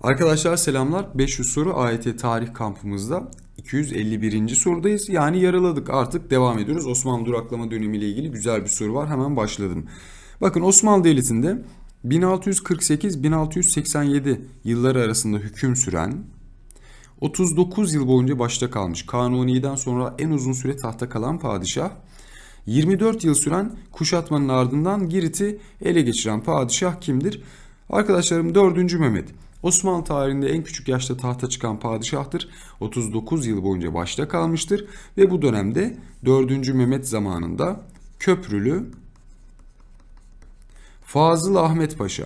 Arkadaşlar selamlar. 500 soru AYT tarih kampımızda 251. sorudayız. Yani yaraladık artık devam ediyoruz. Osmanlı duraklama dönemiyle ilgili güzel bir soru var. Hemen başladım. Bakın Osmanlı Devleti'nde 1648-1687 yılları arasında hüküm süren 39 yıl boyunca başta kalmış. Kanuni'den sonra en uzun süre tahta kalan padişah 24 yıl süren kuşatmanın ardından Girit'i ele geçiren padişah kimdir? Arkadaşlarım 4. Mehmet. Osmanlı tarihinde en küçük yaşta tahta çıkan padişahtır. 39 yıl boyunca başta kalmıştır ve bu dönemde 4. Mehmet zamanında Köprülü Fazıl Ahmet Paşa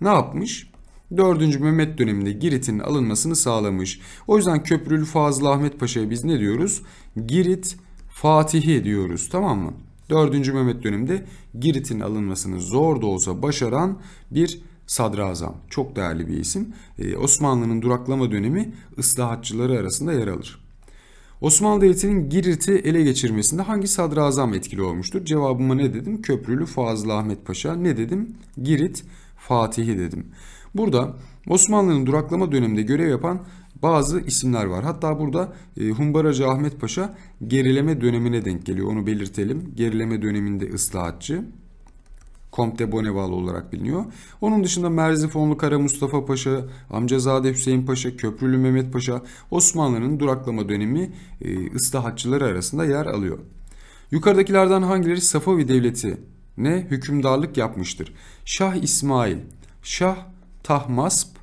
ne yapmış? 4. Mehmet döneminde Girit'in alınmasını sağlamış. O yüzden Köprülü Fazıl Ahmet Paşa'ya biz ne diyoruz? Girit Fatihi diyoruz tamam mı? 4. Mehmet döneminde Girit'in alınmasını zor da olsa başaran bir sadrazam. Çok değerli bir isim. Ee, Osmanlı'nın duraklama dönemi ıslahatçıları arasında yer alır. Osmanlı Devleti'nin Girit'i ele geçirmesinde hangi sadrazam etkili olmuştur? Cevabıma ne dedim? Köprülü Fazıl Ahmet Paşa. Ne dedim? Girit Fatih'i dedim. Burada Osmanlı'nın duraklama döneminde görev yapan bazı isimler var. Hatta burada e, Humbaracı Ahmet Paşa gerileme dönemine denk geliyor. Onu belirtelim. Gerileme döneminde ıslahatçı. Comte Bonneval olarak biliniyor. Onun dışında Merzifonlu Kara Mustafa Paşa, Amcazade Hüseyin Paşa, Köprülü Mehmet Paşa Osmanlı'nın duraklama dönemi e, ıslahatçıları arasında yer alıyor. Yukarıdakilerden hangileri Safavi Devleti ne hükümdarlık yapmıştır? Şah İsmail, Şah Tahmasp,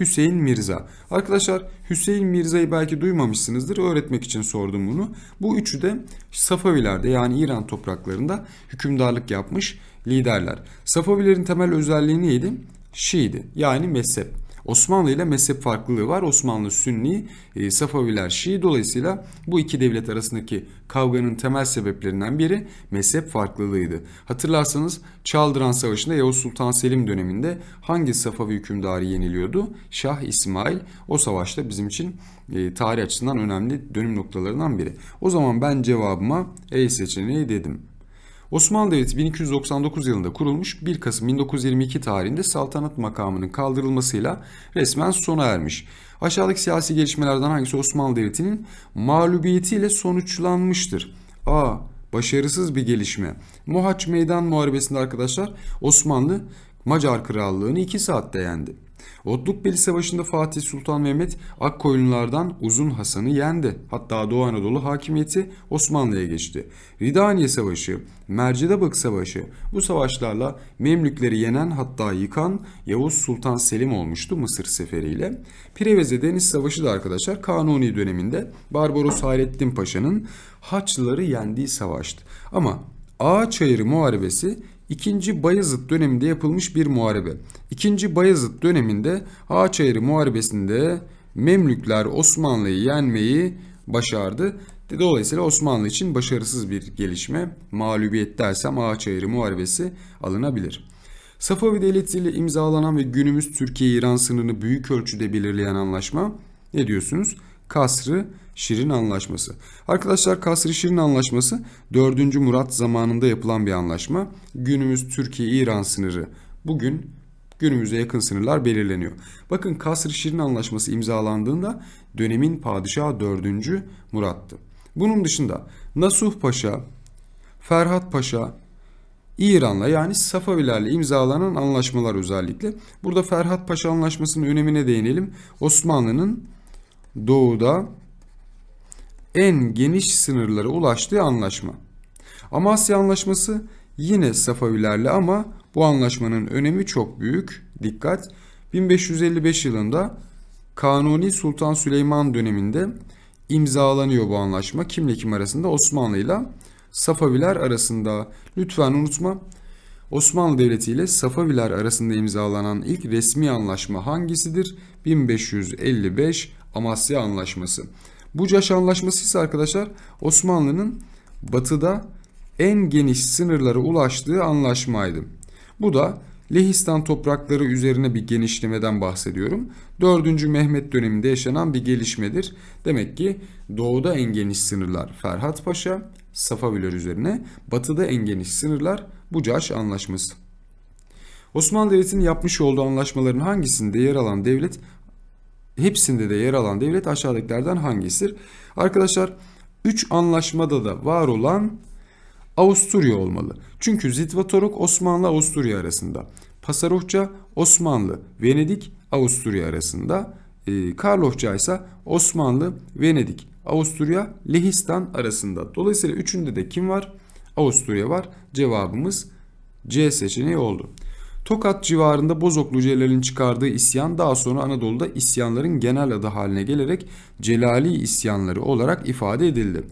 Hüseyin Mirza. Arkadaşlar Hüseyin Mirza'yı belki duymamışsınızdır. Öğretmek için sordum bunu. Bu üçü de Safavilerde yani İran topraklarında hükümdarlık yapmış liderler. Safavilerin temel özelliği neydi? Şiidi yani mezhep. Osmanlı ile mezhep farklılığı var. Osmanlı Sünni, e, Safaviler Şii. Dolayısıyla bu iki devlet arasındaki kavganın temel sebeplerinden biri mezhep farklılığıydı. Hatırlarsanız Çaldıran Savaşı'nda Yavuz Sultan Selim döneminde hangi Safavi hükümdarı yeniliyordu? Şah İsmail. O savaşta bizim için e, tarih açısından önemli dönüm noktalarından biri. O zaman ben cevabıma E seçeneği dedim. Osmanlı Devleti 1299 yılında kurulmuş 1 Kasım 1922 tarihinde saltanat makamının kaldırılmasıyla resmen sona ermiş. Aşağıdaki siyasi gelişmelerden hangisi Osmanlı Devleti'nin mağlubiyetiyle sonuçlanmıştır? A. Başarısız bir gelişme. Mohaç Meydan Muharebesi'nde arkadaşlar Osmanlı Macar Krallığı'nı 2 saatte yendi. Otlukbeli Savaşı'nda Fatih Sultan Mehmet Akkoyunlulardan Uzun Hasan'ı yendi. Hatta Doğu Anadolu hakimiyeti Osmanlı'ya geçti. Ridaniye Savaşı, Mercidabık Savaşı bu savaşlarla Memlükleri yenen hatta yıkan Yavuz Sultan Selim olmuştu Mısır seferiyle. Preveze Deniz Savaşı da arkadaşlar Kanuni döneminde Barbaros Hayrettin Paşa'nın Haçlıları yendiği savaştı. Ama Ağaçayırı Muharebesi 2. Bayezid döneminde yapılmış bir muharebe. 2. Bayezid döneminde Ağaçayır Muharebesi'nde Memlükler Osmanlı'yı yenmeyi başardı. Dolayısıyla Osmanlı için başarısız bir gelişme. Mağlubiyet dersem Ağaçayır Muharebesi alınabilir. Safavi Devleti ile imzalanan ve günümüz Türkiye-İran sınırını büyük ölçüde belirleyen anlaşma ne diyorsunuz? Kasrı Şirin Anlaşması. Arkadaşlar Kasri Şirin Anlaşması 4. Murat zamanında yapılan bir anlaşma. Günümüz Türkiye-İran sınırı bugün günümüze yakın sınırlar belirleniyor. Bakın Kasr-ı Şirin Anlaşması imzalandığında dönemin padişahı 4. Murat'tı. Bunun dışında Nasuh Paşa, Ferhat Paşa, İran'la yani Safavilerle imzalanan anlaşmalar özellikle. Burada Ferhat Paşa Anlaşması'nın önemine değinelim. Osmanlı'nın doğuda en geniş sınırlara ulaştığı anlaşma. Amasya Anlaşması yine Safavilerle ama bu anlaşmanın önemi çok büyük. Dikkat! 1555 yılında Kanuni Sultan Süleyman döneminde imzalanıyor bu anlaşma. Kimle kim arasında? Osmanlı ile Safaviler arasında. Lütfen unutma Osmanlı Devleti ile Safaviler arasında imzalanan ilk resmi anlaşma hangisidir? 1555 Amasya Anlaşması. Bu Bucaş Anlaşması ise arkadaşlar Osmanlı'nın batıda en geniş sınırlara ulaştığı anlaşmaydı. Bu da Lehistan toprakları üzerine bir genişlemeden bahsediyorum. 4. Mehmet döneminde yaşanan bir gelişmedir. Demek ki doğuda en geniş sınırlar Ferhat Paşa, Safaviler üzerine, batıda en geniş sınırlar Bu Bucaş Anlaşması. Osmanlı Devleti'nin yapmış olduğu anlaşmaların hangisinde yer alan devlet hepsinde de yer alan devlet aşağıdakilerden hangisidir? Arkadaşlar 3 anlaşmada da var olan Avusturya olmalı. Çünkü Zitvatoruk Osmanlı Avusturya arasında. Pasarofça Osmanlı, Venedik, Avusturya arasında. E, Karlofça ise Osmanlı, Venedik, Avusturya, Lehistan arasında. Dolayısıyla üçünde de kim var? Avusturya var. Cevabımız C seçeneği oldu. Tokat civarında Bozoklu Celal'in çıkardığı isyan daha sonra Anadolu'da isyanların genel adı haline gelerek Celali isyanları olarak ifade edildi.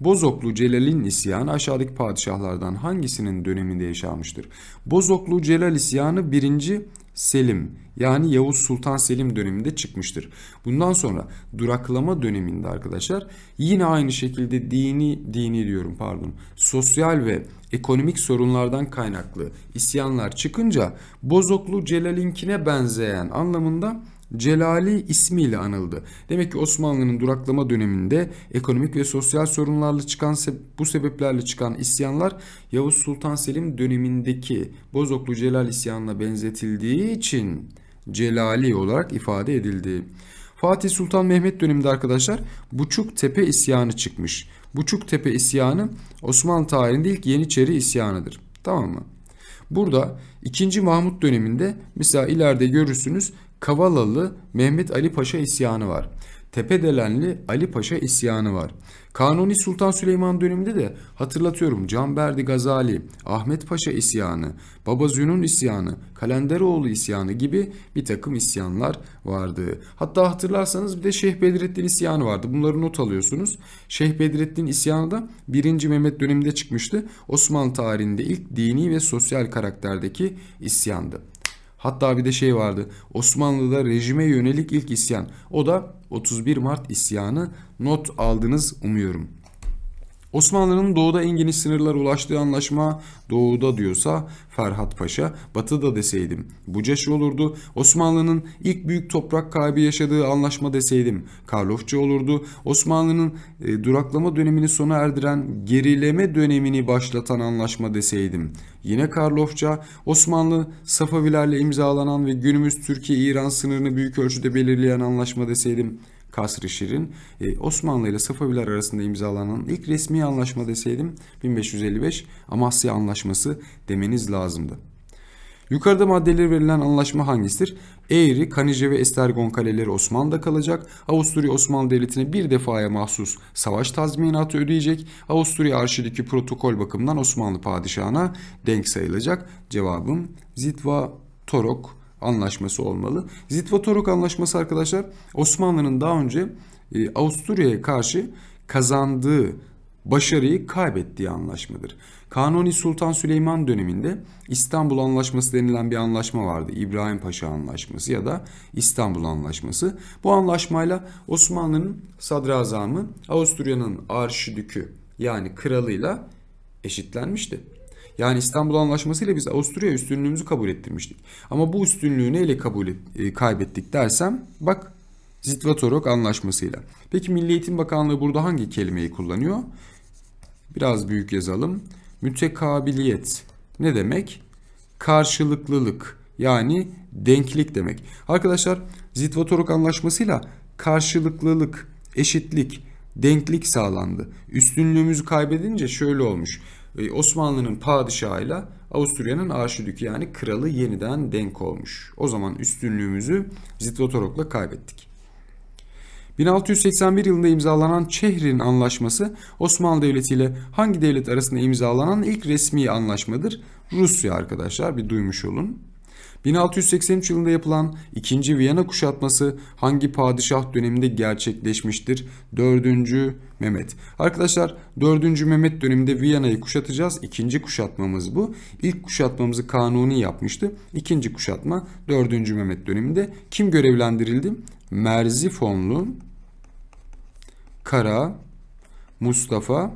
Bozoklu Celal'in isyanı aşağıdaki padişahlardan hangisinin döneminde yaşanmıştır? Bozoklu Celal isyanı 1. Selim yani Yavuz Sultan Selim döneminde çıkmıştır. Bundan sonra duraklama döneminde arkadaşlar yine aynı şekilde dini dini diyorum pardon. Sosyal ve ekonomik sorunlardan kaynaklı isyanlar çıkınca Bozoklu Celal'inkine benzeyen anlamında Celali ismiyle anıldı. Demek ki Osmanlı'nın duraklama döneminde ekonomik ve sosyal sorunlarla çıkan bu sebeplerle çıkan isyanlar Yavuz Sultan Selim dönemindeki Bozoklu Celal isyanına benzetildiği için Celali olarak ifade edildi. Fatih Sultan Mehmet döneminde arkadaşlar Buçuk Tepe isyanı çıkmış. Buçuk Tepe isyanı Osmanlı tarihinde ilk Yeniçeri isyanıdır. Tamam mı? Burada 2. Mahmut döneminde mesela ileride görürsünüz Kavalalı Mehmet Ali Paşa isyanı var. Tepedelenli Ali Paşa isyanı var. Kanuni Sultan Süleyman döneminde de hatırlatıyorum Canberdi Gazali, Ahmet Paşa isyanı, Baba Zünun isyanı, Kalenderoğlu isyanı gibi bir takım isyanlar vardı. Hatta hatırlarsanız bir de Şeyh Bedrettin isyanı vardı. Bunları not alıyorsunuz. Şeyh Bedrettin isyanı da 1. Mehmet döneminde çıkmıştı. Osmanlı tarihinde ilk dini ve sosyal karakterdeki isyandı. Hatta bir de şey vardı. Osmanlı'da rejime yönelik ilk isyan. O da 31 Mart isyanı. Not aldınız umuyorum. Osmanlı'nın doğuda en geniş sınırlara ulaştığı anlaşma doğuda diyorsa Ferhat Paşa, batıda deseydim Bucaşı olurdu. Osmanlı'nın ilk büyük toprak kaybı yaşadığı anlaşma deseydim Karlofça olurdu. Osmanlı'nın e, duraklama dönemini sona erdiren gerileme dönemini başlatan anlaşma deseydim yine Karlofça, Osmanlı Safavilerle imzalanan ve günümüz Türkiye-İran sınırını büyük ölçüde belirleyen anlaşma deseydim Kasr-ı Şirin e, Osmanlı ile Safaviler arasında imzalanan ilk resmi anlaşma deseydim 1555 Amasya Anlaşması demeniz lazımdı. Yukarıda maddeleri verilen anlaşma hangisidir? Eğri, Kanice ve Estergon kaleleri Osmanlı'da kalacak. Avusturya Osmanlı Devleti'ne bir defaya mahsus savaş tazminatı ödeyecek. Avusturya arşivdeki protokol bakımından Osmanlı padişahına denk sayılacak. Cevabım Zitva Torok anlaşması olmalı. Zitvatorok anlaşması arkadaşlar Osmanlı'nın daha önce e, Avusturya'ya karşı kazandığı başarıyı kaybettiği anlaşmadır. Kanuni Sultan Süleyman döneminde İstanbul Anlaşması denilen bir anlaşma vardı. İbrahim Paşa Anlaşması ya da İstanbul Anlaşması. Bu anlaşmayla Osmanlı'nın sadrazamı Avusturya'nın arşidükü yani kralıyla eşitlenmişti. Yani İstanbul Anlaşması ile biz Avusturya üstünlüğümüzü kabul ettirmiştik. Ama bu üstünlüğü neyle kabul et, e, kaybettik dersem bak Zitvatorok Anlaşması'yla. Peki Milli Eğitim Bakanlığı burada hangi kelimeyi kullanıyor? Biraz büyük yazalım. Mütekabiliyet ne demek? Karşılıklılık yani denklik demek. Arkadaşlar Zitvatorok Anlaşması'yla karşılıklılık, eşitlik, denklik sağlandı. Üstünlüğümüzü kaybedince şöyle olmuş. E, Osmanlı'nın padişahıyla Avusturya'nın arşidükü yani kralı yeniden denk olmuş. O zaman üstünlüğümüzü Zitvotorok'la kaybettik. 1681 yılında imzalanan Çehrin Anlaşması Osmanlı Devleti ile hangi devlet arasında imzalanan ilk resmi anlaşmadır? Rusya arkadaşlar bir duymuş olun. 1683 yılında yapılan 2. Viyana kuşatması hangi padişah döneminde gerçekleşmiştir? 4. Mehmet. Arkadaşlar 4. Mehmet döneminde Viyana'yı kuşatacağız. İkinci kuşatmamız bu. İlk kuşatmamızı Kanuni yapmıştı. İkinci kuşatma 4. Mehmet döneminde. Kim görevlendirildi? Merzifonlu Kara Mustafa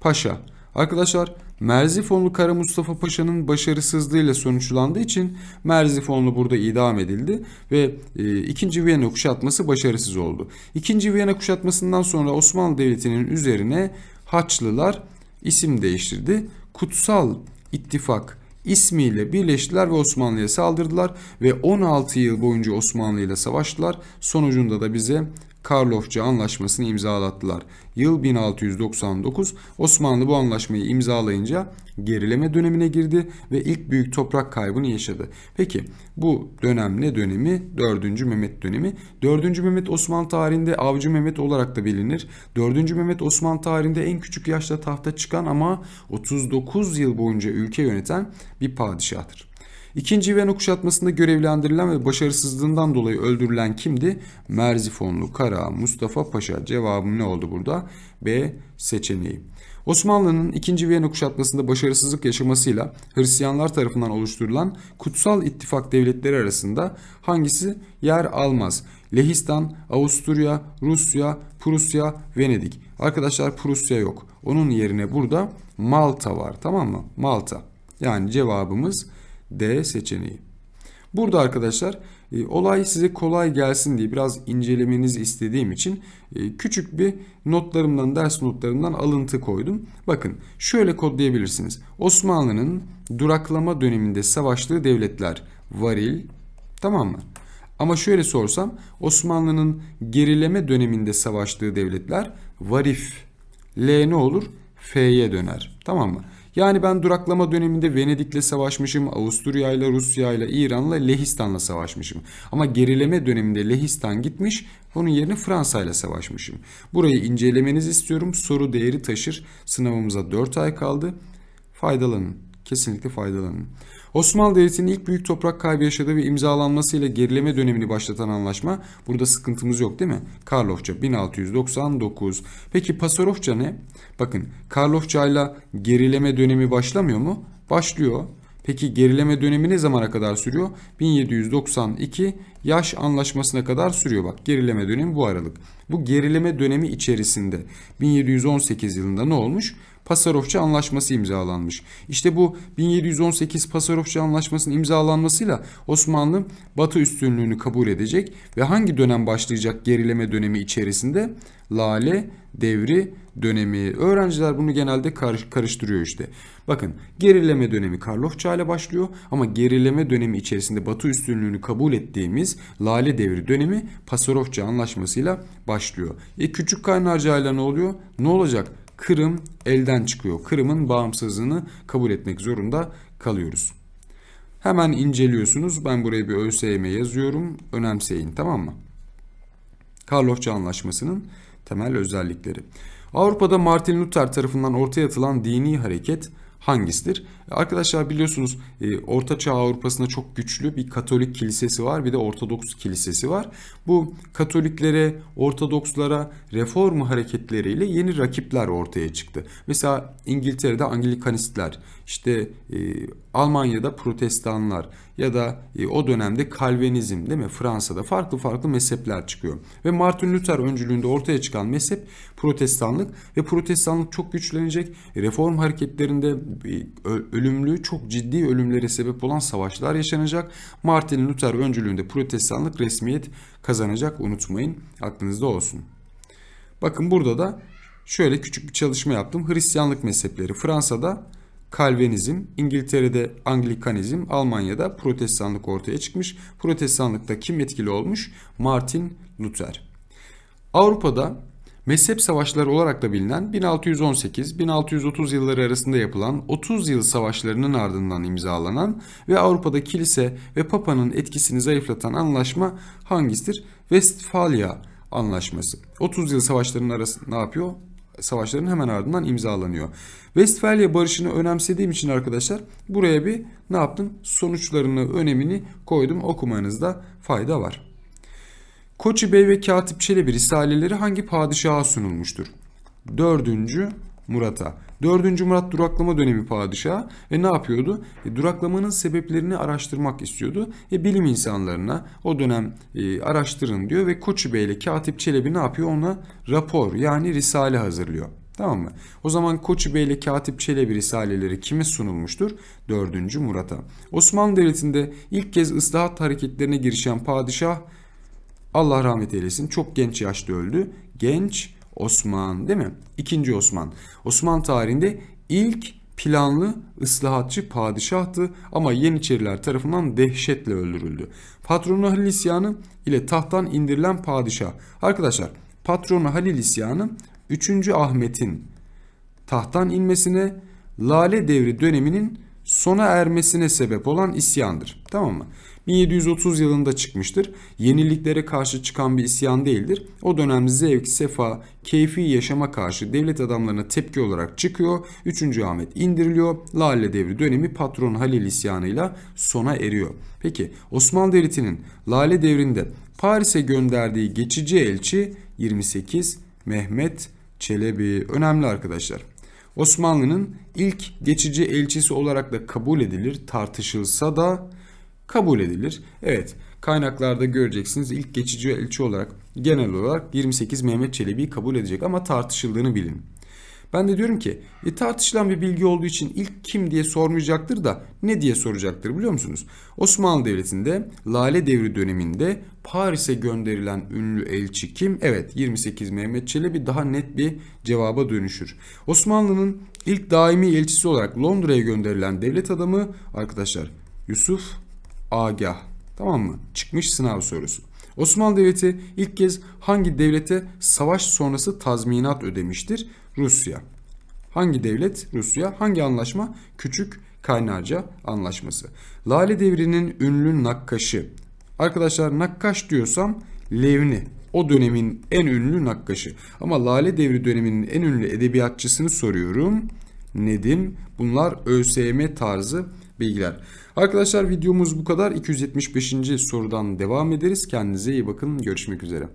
Paşa. Arkadaşlar Merzifonlu Kara Mustafa Paşa'nın başarısızlığıyla sonuçlandığı için Merzifonlu burada idam edildi ve e, 2. Viyana kuşatması başarısız oldu. 2. Viyana kuşatmasından sonra Osmanlı Devleti'nin üzerine Haçlılar isim değiştirdi. Kutsal İttifak ismiyle birleştiler ve Osmanlı'ya saldırdılar ve 16 yıl boyunca Osmanlı ile savaştılar. Sonucunda da bize Karlofça Anlaşması'nı imzalattılar. Yıl 1699 Osmanlı bu anlaşmayı imzalayınca gerileme dönemine girdi ve ilk büyük toprak kaybını yaşadı. Peki bu dönem ne dönemi? 4. Mehmet dönemi. 4. Mehmet Osmanlı tarihinde Avcı Mehmet olarak da bilinir. 4. Mehmet Osmanlı tarihinde en küçük yaşta tahta çıkan ama 39 yıl boyunca ülke yöneten bir padişahtır. İkinci Viyana kuşatmasında görevlendirilen ve başarısızlığından dolayı öldürülen kimdi? Merzifonlu Kara Mustafa Paşa. Cevabım ne oldu burada? B seçeneği. Osmanlı'nın 2. Viyana kuşatmasında başarısızlık yaşamasıyla Hristiyanlar tarafından oluşturulan Kutsal İttifak devletleri arasında hangisi yer almaz? Lehistan, Avusturya, Rusya, Prusya, Venedik. Arkadaşlar Prusya yok. Onun yerine burada Malta var tamam mı? Malta. Yani cevabımız D seçeneği. Burada arkadaşlar e, olay size kolay gelsin diye biraz incelemenizi istediğim için e, küçük bir notlarımdan ders notlarımdan alıntı koydum. Bakın şöyle kodlayabilirsiniz. Osmanlı'nın duraklama döneminde savaştığı devletler varil tamam mı? Ama şöyle sorsam Osmanlı'nın gerileme döneminde savaştığı devletler varif. L ne olur? F'ye döner. Tamam mı? Yani ben duraklama döneminde Venedik'le savaşmışım, Avusturya'yla, Rusya'yla, İran'la, Lehistan'la savaşmışım. Ama gerileme döneminde Lehistan gitmiş, onun yerine Fransa'yla savaşmışım. Burayı incelemenizi istiyorum. Soru değeri taşır. Sınavımıza 4 ay kaldı. Faydalanın. Kesinlikle faydalanın. Osmanlı Devleti'nin ilk büyük toprak kaybı yaşadığı ve imzalanmasıyla gerileme dönemini başlatan anlaşma. Burada sıkıntımız yok değil mi? Karlofça 1699. Peki Pasarofça ne? Bakın Karlofça ile gerileme dönemi başlamıyor mu? Başlıyor. Peki gerileme dönemi ne zamana kadar sürüyor? 1792 yaş anlaşmasına kadar sürüyor. Bak gerileme dönemi bu aralık. Bu gerileme dönemi içerisinde 1718 yılında ne olmuş? Pasarofçu Anlaşması imzalanmış. İşte bu 1718 Pasarofçu Anlaşması'nın imzalanmasıyla Osmanlı Batı üstünlüğünü kabul edecek ve hangi dönem başlayacak gerileme dönemi içerisinde? Lale devri dönemi. Öğrenciler bunu genelde karıştırıyor işte. Bakın gerileme dönemi Karlofça ile başlıyor ama gerileme dönemi içerisinde Batı üstünlüğünü kabul ettiğimiz Lale Devri dönemi Pasarofça anlaşmasıyla başlıyor. E küçük kaynarcayla ne oluyor? Ne olacak? Kırım elden çıkıyor. Kırım'ın bağımsızlığını kabul etmek zorunda kalıyoruz. Hemen inceliyorsunuz. Ben buraya bir ÖSYM yazıyorum. Önemseyin tamam mı? Karlofça Anlaşması'nın temel özellikleri. Avrupa'da Martin Luther tarafından ortaya atılan dini hareket hangisidir? Arkadaşlar biliyorsunuz e, Orta Çağ Avrupa'sında çok güçlü bir Katolik kilisesi var bir de Ortodoks kilisesi var. Bu Katoliklere, Ortodokslara, Reform hareketleriyle yeni rakipler ortaya çıktı. Mesela İngiltere'de Anglikanistler, işte e, Almanya'da Protestanlar ya da e, o dönemde Kalvinizm değil mi? Fransa'da farklı farklı mezhepler çıkıyor. Ve Martin Luther öncülüğünde ortaya çıkan mezhep Protestanlık ve Protestanlık çok güçlenecek. Reform hareketlerinde e, ölümlü, çok ciddi ölümlere sebep olan savaşlar yaşanacak. Martin Luther öncülüğünde Protestanlık resmiyet kazanacak kazanacak unutmayın. Aklınızda olsun. Bakın burada da şöyle küçük bir çalışma yaptım. Hristiyanlık mezhepleri Fransa'da Kalvinizm, İngiltere'de Anglikanizm, Almanya'da Protestanlık ortaya çıkmış. Protestanlıkta kim etkili olmuş? Martin Luther. Avrupa'da Mezhep savaşları olarak da bilinen 1618-1630 yılları arasında yapılan 30 yıl savaşlarının ardından imzalanan ve Avrupa'da kilise ve papanın etkisini zayıflatan anlaşma hangisidir? Westfalia Anlaşması. 30 yıl savaşlarının arasında ne yapıyor? Savaşların hemen ardından imzalanıyor. Westfalia barışını önemsediğim için arkadaşlar buraya bir ne yaptım? Sonuçlarını, önemini koydum. Okumanızda fayda var. Koçi Bey ve Katip Çelebi risaleleri hangi padişaha sunulmuştur? 4. Murat'a. 4. Murat duraklama dönemi padişahı ve ne yapıyordu? E, duraklamanın sebeplerini araştırmak istiyordu. E, bilim insanlarına o dönem e, araştırın diyor ve Koçu Bey ile Katip Çelebi ne yapıyor? Ona rapor yani risale hazırlıyor. Tamam mı? O zaman Koçu Bey ile Katip Çelebi risaleleri kime sunulmuştur? 4. Murat'a. Osmanlı Devleti'nde ilk kez ıslahat hareketlerine girişen padişah Allah rahmet eylesin çok genç yaşta öldü. Genç Osman değil mi? İkinci Osman. Osman tarihinde ilk planlı ıslahatçı padişahtı ama Yeniçeriler tarafından dehşetle öldürüldü. Patronu Halil İsyanı ile tahttan indirilen padişah. Arkadaşlar patronu Halil İsyanı 3. Ahmet'in tahttan inmesine Lale Devri döneminin sona ermesine sebep olan isyandır. Tamam mı? 1730 yılında çıkmıştır. Yeniliklere karşı çıkan bir isyan değildir. O dönem zevk, sefa, keyfi yaşama karşı devlet adamlarına tepki olarak çıkıyor. 3. Ahmet indiriliyor. Lale devri dönemi patron Halil isyanıyla sona eriyor. Peki Osmanlı Devleti'nin Lale devrinde Paris'e gönderdiği geçici elçi 28 Mehmet Çelebi. Önemli arkadaşlar. Osmanlı'nın ilk geçici elçisi olarak da kabul edilir tartışılsa da kabul edilir. Evet kaynaklarda göreceksiniz ilk geçici elçi olarak genel olarak 28 Mehmet Çelebi'yi kabul edecek ama tartışıldığını bilin. Ben de diyorum ki e, tartışılan bir bilgi olduğu için ilk kim diye sormayacaktır da ne diye soracaktır biliyor musunuz? Osmanlı Devleti'nde Lale Devri döneminde Paris'e gönderilen ünlü elçi kim? Evet 28 Mehmet Çelebi daha net bir cevaba dönüşür. Osmanlı'nın ilk daimi elçisi olarak Londra'ya gönderilen devlet adamı arkadaşlar Yusuf agah. Tamam mı? Çıkmış sınav sorusu. Osmanlı Devleti ilk kez hangi devlete savaş sonrası tazminat ödemiştir? Rusya. Hangi devlet? Rusya. Hangi anlaşma? Küçük Kaynarca Anlaşması. Lale Devri'nin ünlü nakkaşı. Arkadaşlar nakkaş diyorsam Levni. O dönemin en ünlü nakkaşı. Ama Lale Devri döneminin en ünlü edebiyatçısını soruyorum. Nedim. Bunlar ÖSYM tarzı bilgiler. Arkadaşlar videomuz bu kadar. 275. sorudan devam ederiz. Kendinize iyi bakın. Görüşmek üzere.